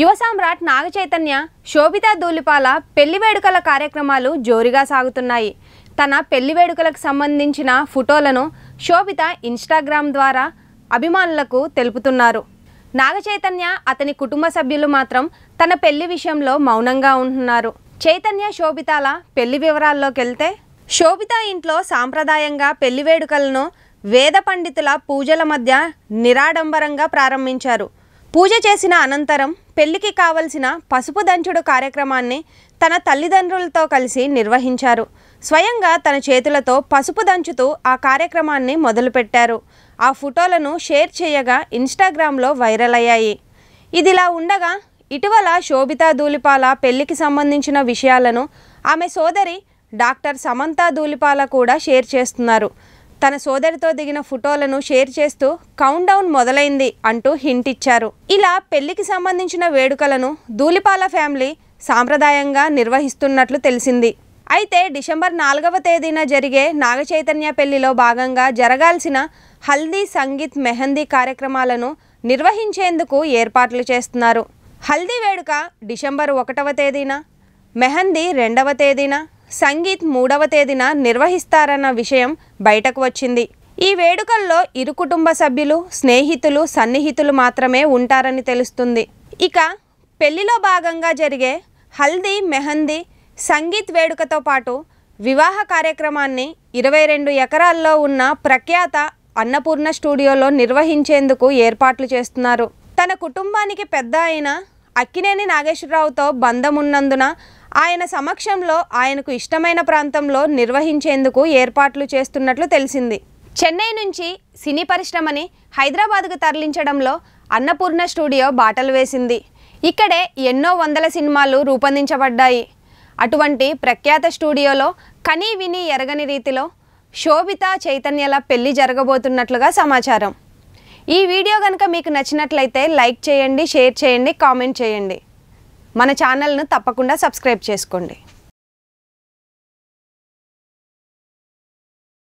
యువ సామ్రాట్ నాగ చైతన్య శోభితా దూలిపాల పెళ్లి వేడుకల కార్యక్రమాలు జోరుగా సాగుతున్నాయి తన పెళ్లి వేడుకలకు సంబంధించిన ఫోటోలను శోభిత ఇన్స్టాగ్రామ్ ద్వారా అభిమానులకు తెలుపుతున్నారు నాగ చైతన్య అతని కుటుంబ సభ్యులు మాత్రం తన పెళ్లి విషయంలో మౌనంగా ఉంటున్నారు చైతన్య శోభితాల పెళ్లి వివరాల్లోకి వెళ్తే శోభిత ఇంట్లో సాంప్రదాయంగా పెళ్లి వేడుకలను వేద పండితుల పూజల మధ్య నిరాడంబరంగా ప్రారంభించారు పూజ చేసిన అనంతరం పెళ్లికి కావలసిన పసుపు దంచుడు కార్యక్రమాన్ని తన తల్లిదండ్రులతో కలిసి నిర్వహించారు స్వయంగా తన చేతులతో పసుపు దంచుతూ ఆ కార్యక్రమాన్ని మొదలుపెట్టారు ఆ ఫోటోలను షేర్ చేయగా ఇన్స్టాగ్రామ్లో వైరల్ అయ్యాయి ఇదిలా ఉండగా ఇటీవల శోభితా ధూలిపాల పెళ్లికి సంబంధించిన విషయాలను ఆమె సోదరి డాక్టర్ సమంతా ధూలిపాల కూడా షేర్ చేస్తున్నారు తన సోదరితో దిగిన ఫోటోలను షేర్ చేస్తూ కౌంట్ డౌన్ మొదలైంది అంటూ హింట్ ఇచ్చారు ఇలా పెళ్లికి సంబంధించిన వేడుకలను ధూలిపాల ఫ్యామిలీ సాంప్రదాయంగా నిర్వహిస్తున్నట్లు తెలిసింది అయితే డిసెంబర్ నాలుగవ తేదీన జరిగే నాగచైతన్య పెళ్లిలో భాగంగా జరగాల్సిన హల్దీ సంగీత్ మెహందీ కార్యక్రమాలను నిర్వహించేందుకు ఏర్పాట్లు చేస్తున్నారు హల్దీ వేడుక డిసెంబర్ ఒకటవ తేదీన మెహందీ రెండవ తేదీన సంగీత్ మూడవ తేదీన నిర్వహిస్తారన్న విషయం బయటకు వచ్చింది ఈ వేడుకల్లో ఇరు కుటుంబ సభ్యులు స్నేహితులు సన్నిహితులు మాత్రమే ఉంటారని తెలుస్తుంది ఇక పెళ్లిలో భాగంగా జరిగే హల్దీ మెహందీ సంగీత్ వేడుకతో పాటు వివాహ కార్యక్రమాన్ని ఇరవై రెండు ఎకరాల్లో ఉన్న ప్రఖ్యాత అన్నపూర్ణ స్టూడియోలో నిర్వహించేందుకు ఏర్పాట్లు చేస్తున్నారు తన కుటుంబానికి పెద్ద అయిన అక్కినేని నాగేశ్వరరావుతో బంధం ఉన్నందున ఆయన సమక్షంలో ఆయనకు ఇష్టమైన ప్రాంతంలో నిర్వహించేందుకు ఏర్పాట్లు చేస్తున్నట్లు తెలిసింది చెన్నై నుంచి సినీ పరిశ్రమని హైదరాబాద్కు తరలించడంలో అన్నపూర్ణ స్టూడియో బాటలు వేసింది ఇక్కడే ఎన్నో వందల సినిమాలు రూపొందించబడ్డాయి అటువంటి ప్రఖ్యాత స్టూడియోలో కనీ విని ఎరగని రీతిలో శోభిత చైతన్యల పెళ్లి జరగబోతున్నట్లుగా సమాచారం ఈ వీడియో కనుక మీకు నచ్చినట్లయితే లైక్ చేయండి షేర్ చేయండి కామెంట్ చేయండి మన ఛానల్ను తప్పకుండా సబ్స్క్రైబ్ చేసుకోండి